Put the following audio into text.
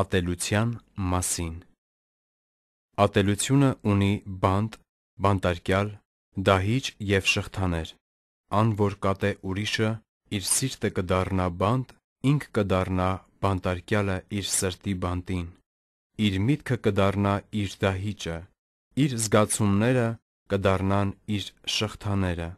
Ատելության մասին Ատելությունը ունի բանտ, բանտարկյալ, դահիճ և շղթաներ։ Ան որ կատե ուրիշը, իր սիրտը կդառնա բանտ, ինք կդառնա բանտարկյալը իր սրտի բանտին։ Իր միտքը կդառնա իր դահիճը, իր զգացումները կդառնան իր շղթաները։